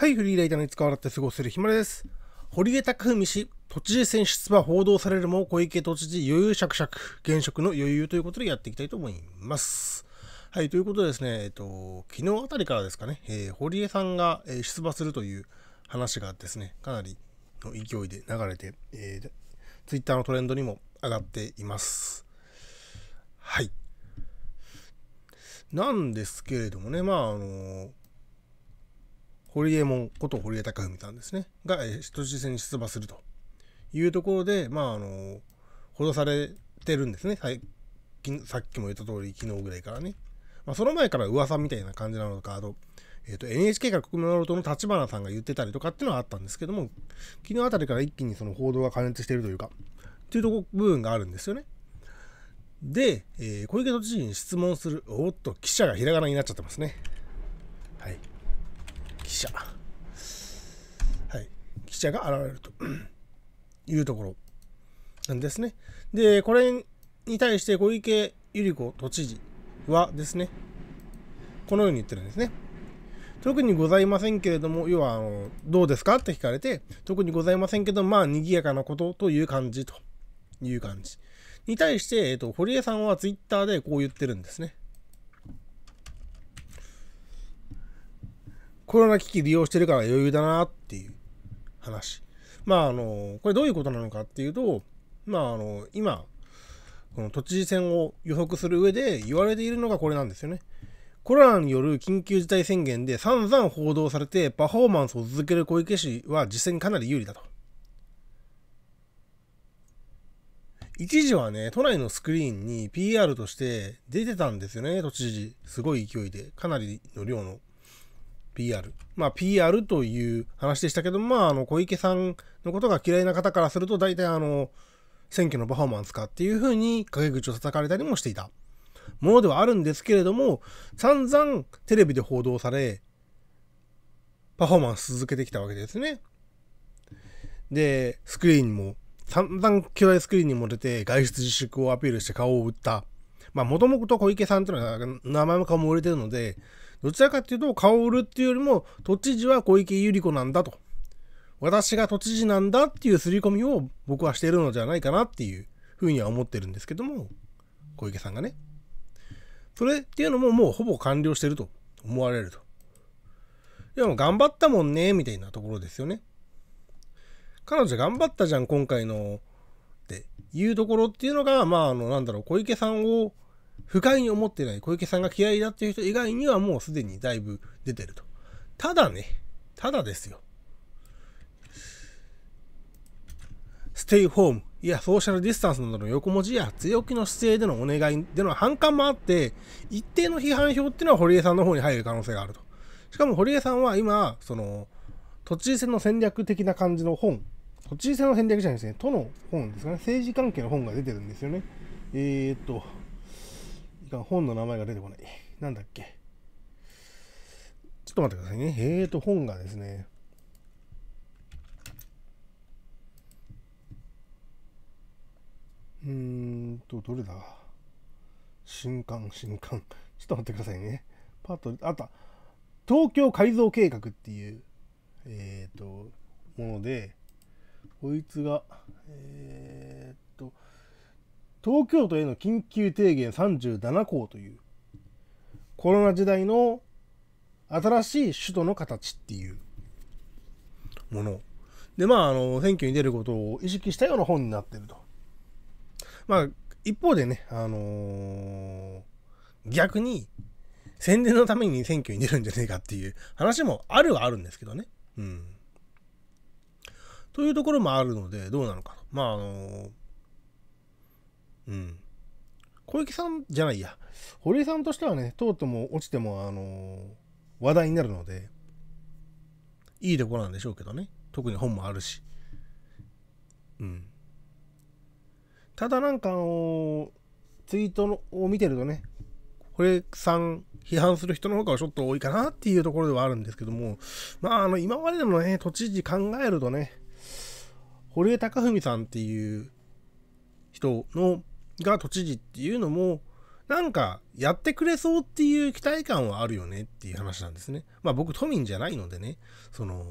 はい、フリーライターの使わか笑って過ごせる暇です。堀江貴文氏、都知事選出馬報道されるも小池都知事余裕しゃくしゃく、現職の余裕ということでやっていきたいと思います。はい、ということでですね、えっと、昨日あたりからですかね、えー、堀江さんが、え出馬するという話がですね、かなりの勢いで流れて、えー、ツイッターのトレンドにも上がっています。はい。なんですけれどもね、まあ、あの堀江門こと堀江貴文さんですね、が、人質戦に出馬するというところで、まあ、あの、ほ道されてるんですね。最近、さっきも言った通り、昨日ぐらいからね。まあ、その前から噂みたいな感じなのか、あと、えっ、ー、と、NHK が国民の党の立花さんが言ってたりとかっていうのはあったんですけども、昨日あたりから一気にその報道が過熱してるというか、っていうとこ部分があるんですよね。で、えー、小池都知事に質問する、おっと、記者がひらがなになっちゃってますね。記者、はい、記者が現れるというところなんですね。で、これに対して小池百合子都知事はですね、このように言ってるんですね。特にございませんけれども、要はあの、どうですかって聞かれて、特にございませんけど、まあ、賑やかなことという感じという感じ。に対して、えっと、堀江さんはツイッターでこう言ってるんですね。コロナ危機利用してるから余裕だなっていう話。まあ、あの、これどういうことなのかっていうと、まあ、あの、今、この都知事選を予測する上で言われているのがこれなんですよね。コロナによる緊急事態宣言で散々報道されてパフォーマンスを続ける小池氏は実際にかなり有利だと。一時はね、都内のスクリーンに PR として出てたんですよね、都知事。すごい勢いで、かなりの量の PR。まあ、PR という話でしたけど、まあ、あの、小池さんのことが嫌いな方からすると、大体あの、選挙のパフォーマンスかっていうふうに陰口を叩かれたりもしていたものではあるんですけれども、散々テレビで報道され、パフォーマンス続けてきたわけですね。で、スクリーンにも、散々巨大スクリーンにも出て、外出自粛をアピールして顔を売った。まあ、もともと小池さんというのは名前も顔も売れてるので、どちらかっていうと、顔を売るっていうよりも、都知事は小池百合子なんだと。私が都知事なんだっていう刷り込みを僕はしているのじゃないかなっていうふうには思ってるんですけども、小池さんがね。それっていうのももうほぼ完了してると思われると。いやもう頑張ったもんね、みたいなところですよね。彼女頑張ったじゃん、今回の。っていうところっていうのが、まあ、あの、なんだろう、小池さんを不快に思ってない、小池さんが嫌いだっていう人以外にはもうすでにだいぶ出てると。ただね、ただですよ。ステイホーム、いや、ソーシャルディスタンスなどの横文字や強気の姿勢でのお願いでの反感もあって、一定の批判票っていうのは堀江さんの方に入る可能性があると。しかも堀江さんは今、その、都知事選の戦略的な感じの本、都知事選の戦略じゃないですね、都の本ですかね、政治関係の本が出てるんですよね。えー、っと、が本の名前が出てこない。なんだっけ。ちょっと待ってくださいね。えーと、本がですね。うーんと、どれだ新刊、新刊。ちょっと待ってくださいね。パーと、あった。東京改造計画っていう、えっ、ー、と、もので、こいつが、えー東京都への緊急提言37項という、コロナ時代の新しい首都の形っていうもの。で、まあ、あの、選挙に出ることを意識したような本になってると。まあ、一方でね、あのー、逆に、宣伝のために選挙に出るんじゃねえかっていう話もあるはあるんですけどね。うん。というところもあるので、どうなのかと。まあ、あのーうん。小池さんじゃないや。堀江さんとしてはね、とうとも落ちても、あのー、話題になるので、いいところなんでしょうけどね。特に本もあるし。うん。ただなんかあのー、ツイートのを見てるとね、堀江さん批判する人の方がちょっと多いかなっていうところではあるんですけども、まあ、あの、今までのね、都知事考えるとね、堀江貴文さんっていう人のが都知事っていうのも、なんかやってくれそうっていう期待感はあるよねっていう話なんですね。まあ僕都民じゃないのでね、その、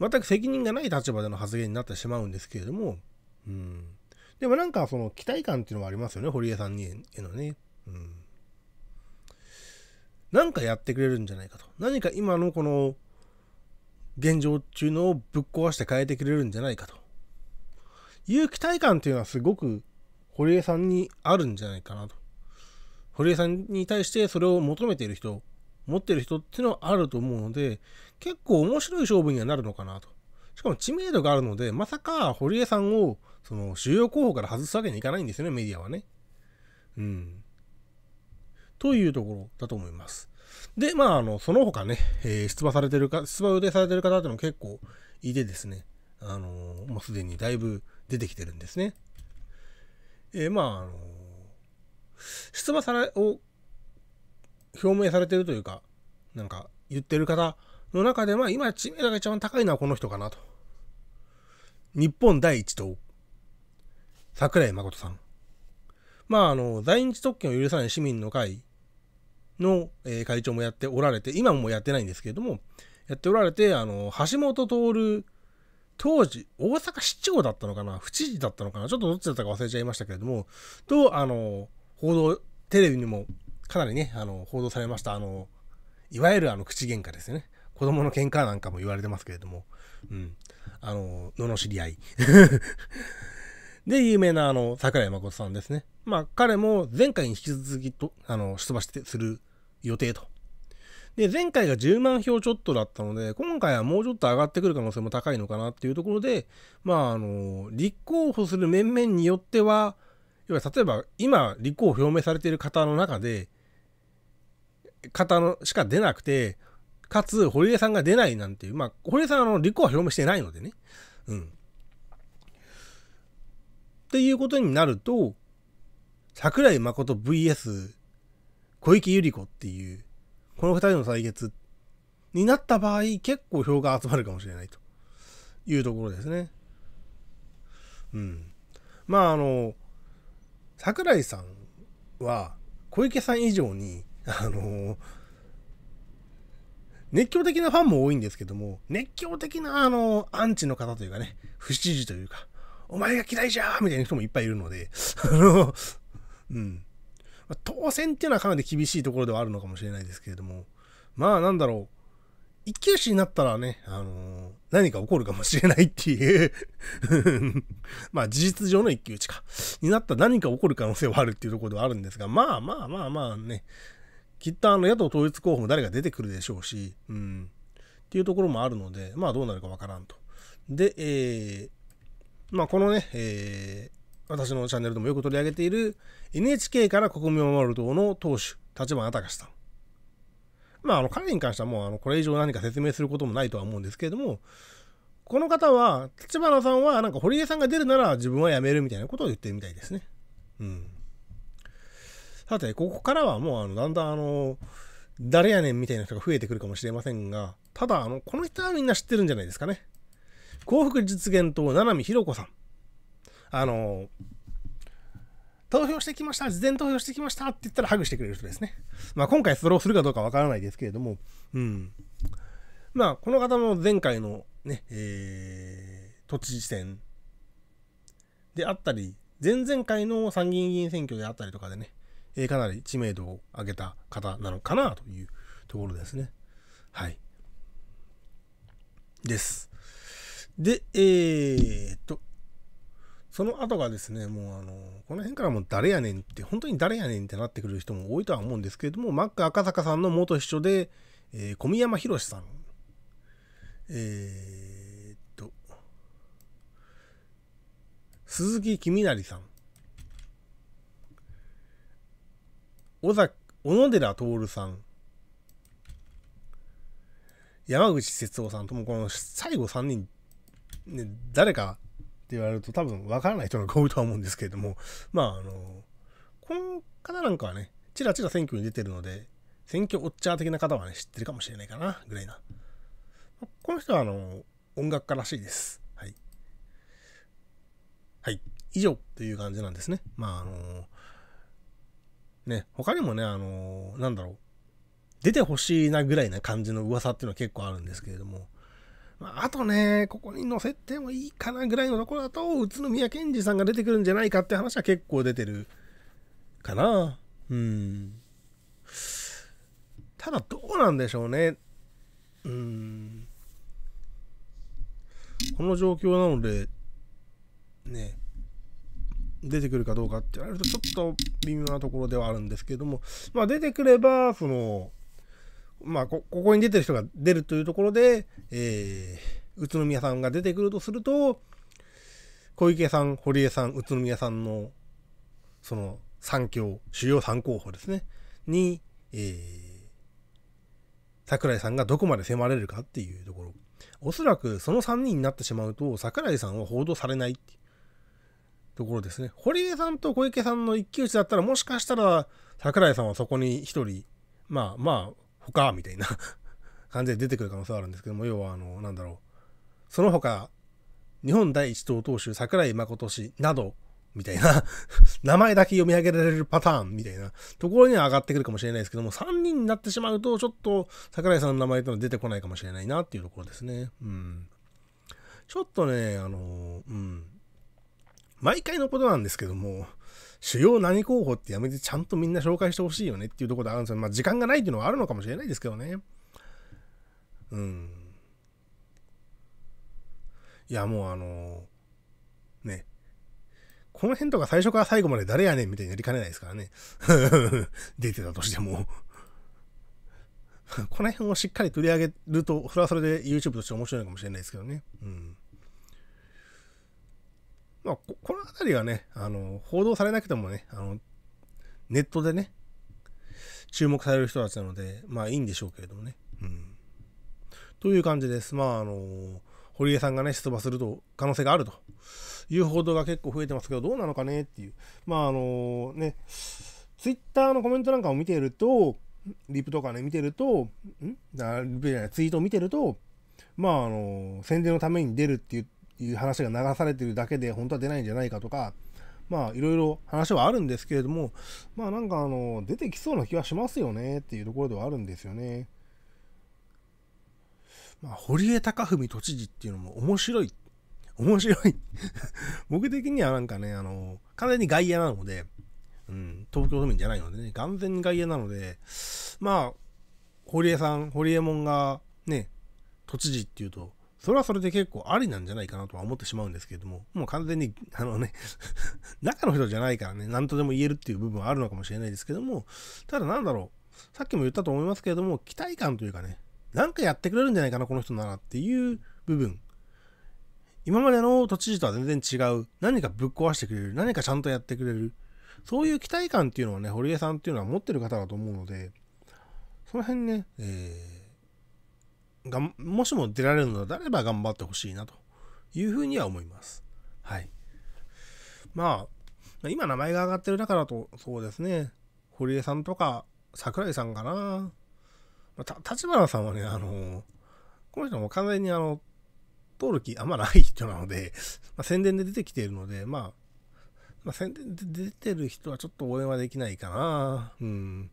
全く責任がない立場での発言になってしまうんですけれども、うん。でもなんかその期待感っていうのはありますよね、堀江さんにへのね。うん。なんかやってくれるんじゃないかと。何か今のこの現状っていうのをぶっ壊して変えてくれるんじゃないかと。いう期待感っていうのはすごく堀江さんにあるんじゃないかなと。堀江さんに対してそれを求めている人、持ってる人っていうのはあると思うので、結構面白い勝負にはなるのかなと。しかも知名度があるので、まさか堀江さんをその主要候補から外すわけにいかないんですよね、メディアはね。うん。というところだと思います。で、まあ、あの、その他ね、えー、出馬されてるか、出馬予定されてる方っていうのも結構いてですね、あのー、もうすでにだいぶ出てきてるんですね。えー、まあ、あの出馬されを表明されてるというか、なんか言ってる方の中で、まあ今知名度が一番高いのはこの人かなと。日本第一党、桜井誠さん。まああの、在日特権を許さない市民の会の、えー、会長もやっておられて、今もやってないんですけれども、やっておられて、あの、橋本徹当時、大阪市長だったのかな府知事だったのかなちょっとどっちだったか忘れちゃいましたけれども、と、あの、報道、テレビにもかなりね、あの、報道されました、あの、いわゆるあの、口喧嘩ですよね。子供の喧嘩なんかも言われてますけれども、うん。あの、罵り合い。で、有名なあの、桜井誠さんですね。まあ、彼も前回に引き続きと、あの、出馬して、する予定とで、前回が10万票ちょっとだったので、今回はもうちょっと上がってくる可能性も高いのかなっていうところで、まあ、あの、立候補する面々によっては、要は例えば今立候補表明されている方の中で、方のしか出なくて、かつ堀江さんが出ないなんていう、まあ、堀江さんあの立候補表明してないのでね。うん。っていうことになると、桜井誠 VS 小池百合子っていうこの2人の対決になった場合、結構票が集まるかもしれないというところですね。うん。まあ、あの、桜井さんは、小池さん以上に、あの、熱狂的なファンも多いんですけども、熱狂的な、あの、アンチの方というかね、不支持というか、お前が嫌いじゃーみたいな人もいっぱいいるので、あの、うん。まあ、当選っていうのはかなり厳しいところではあるのかもしれないですけれども、まあなんだろう、一騎打ちになったらね、あのー、何か起こるかもしれないっていう まあ事実上の一騎打ちか、になったら何か起こる可能性はあるっていうところではあるんですが、まあまあまあまあね、きっとあの野党統一候補も誰が出てくるでしょうし、うん、っていうところもあるので、まあどうなるかわからんと。で、えー、まあこのね、えー、私のチャンネルでもよく取り上げている NHK から国民を守る党の党首、立花隆さん。まあ、あの、彼に関してはもう、あの、これ以上何か説明することもないとは思うんですけれども、この方は、立花さんは、なんか堀江さんが出るなら自分は辞めるみたいなことを言ってるみたいですね。うん。さて、ここからはもう、あの、だんだん、あの、誰やねんみたいな人が増えてくるかもしれませんが、ただ、あの、この人はみんな知ってるんじゃないですかね。幸福実現党、七海ひろ子さん。あの、投票してきました、事前投票してきましたって言ったらハグしてくれる人ですね。まあ、今回それをするかどうかわからないですけれども、うん。まあ、この方も前回のね、えー、都知事選であったり、前々回の参議院議員選挙であったりとかでね、えー、かなり知名度を上げた方なのかなというところですね。はい。です。で、えー、っと、その後がですね、もうあの、この辺からもう誰やねんって、本当に誰やねんってなってくる人も多いとは思うんですけれども、マック赤坂さんの元秘書で、えー、小宮山宏さん。えー、っと、鈴木君成さん。小崎、小野寺徹さん。山口節夫さんともこの最後3人、ね、誰かって言われると多分わからない人が多いとは思うんですけれども、まあ、あの、この方なんかはね、ちらちら選挙に出てるので、選挙オッチャー的な方はね、知ってるかもしれないかな、ぐらいな。この人は、あの、音楽家らしいです。はい。はい。以上という感じなんですね。まあ、あの、ね、他にもね、あの、なんだろう。出てほしいなぐらいな感じの噂っていうのは結構あるんですけれども、まあ、あとね、ここに載せてもいいかなぐらいのところだと、宇都宮健児さんが出てくるんじゃないかって話は結構出てるかな。うん。ただ、どうなんでしょうね。うん。この状況なので、ね、出てくるかどうかって言われると、ちょっと微妙なところではあるんですけども、まあ、出てくれば、その、まあ、こ、ここに出てる人が出るというところで、えー、宇都宮さんが出てくるとすると、小池さん、堀江さん、宇都宮さんの、その、三強、主要三候補ですね、に、えー、桜井さんがどこまで迫れるかっていうところ。おそらくその3人になってしまうと、桜井さんは報道されないってところですね。堀江さんと小池さんの一騎打ちだったら、もしかしたら桜井さんはそこに1人、まあまあ、他みたいな 感じで出てくる可能性はあるんですけども、要はあの、なんだろう。その他、日本第一党党首桜井誠氏など、みたいな 名前だけ読み上げられるパターンみたいなところには上がってくるかもしれないですけども、3人になってしまうと、ちょっと桜井さんの名前というのは出てこないかもしれないなっていうところですね。うん。ちょっとね、あの、うん。毎回のことなんですけども、主要何候補ってやめてちゃんとみんな紹介してほしいよねっていうところであるんですよ。まあ時間がないっていうのはあるのかもしれないですけどね。うん。いや、もうあのー、ね。この辺とか最初から最後まで誰やねんみたいになりかねないですからね。出てたとしてもこの辺をしっかり取り上げると、それはそれで YouTube として面白いのかもしれないですけどね。うん。まあ、この辺りはね、あの、報道されなくてもね、あの、ネットでね、注目される人たちなので、まあいいんでしょうけれどもね。うん。という感じです。まあ、あの、堀江さんがね、出馬すると、可能性があるという報道が結構増えてますけど、どうなのかねっていう。まあ、あの、ね、ツイッターのコメントなんかを見ていると、リプとかね、見てると、んリプじゃない、ツイートを見てると、まあ、あの、宣伝のために出るっていういう話が流されてるだけで本当は出ないんじゃないかとか、まあいろいろ話はあるんですけれども、まあなんかあの、出てきそうな気はしますよねっていうところではあるんですよね。まあ、堀江貴文都知事っていうのも面白い。面白い 僕的にはなんかね、あの、完全に外野なので、うん、東京都民じゃないのでね、完全に外野なので、まあ、堀江さん、堀江門がね、都知事っていうと、それはそれで結構ありなんじゃないかなとは思ってしまうんですけれども、もう完全に、あのね 中の人じゃないからね、何とでも言えるっていう部分はあるのかもしれないですけども、ただなんだろう、さっきも言ったと思いますけれども、期待感というかね、なんかやってくれるんじゃないかな、この人ならっていう部分。今までの都知事とは全然違う、何かぶっ壊してくれる、何かちゃんとやってくれる、そういう期待感っていうのはね、堀江さんっていうのは持ってる方だと思うので、その辺ね、えーがもしも出られるのであれば頑張ってほしいなというふうには思います。はい。まあ、今名前が上がってる中だと、そうですね、堀江さんとか桜井さんかな。ま立花さんはね、あの、この人も完全にあの、通る気あんまない人なので、まあ、宣伝で出てきているので、まあ、まあ、宣伝で出てる人はちょっと応援はできないかな。うん。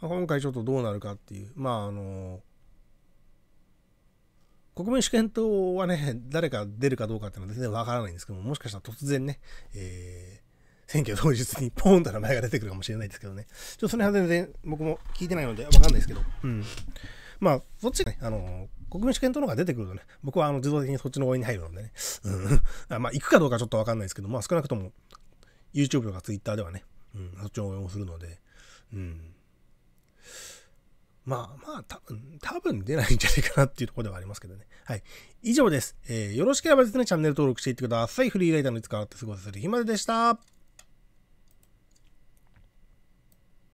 まあ、今回ちょっとどうなるかっていう、まああの、国民主権党はね、誰か出るかどうかっていうのは全然わからないんですけども、もしかしたら突然ね、えー、選挙当日にポーンと名前が出てくるかもしれないですけどね。ちょっとそれは全然僕も聞いてないのでわかんないですけど、うん。まあ、そっちがね、あの、国民主権党の方が出てくるとね、僕はあの自動的にそっちの応援に入るのでね、うん、まあ、行くかどうかちょっとわかんないですけど、まあ、少なくとも YouTube とか Twitter ではね、うん、そっちの応援をするので、うん。まあまあ、多分、多分出ないんじゃないかなっていうところではありますけどね。はい。以上です。えー、よろしければですね、チャンネル登録していってください。フリーライターのいつかなって過ごせる日まででした。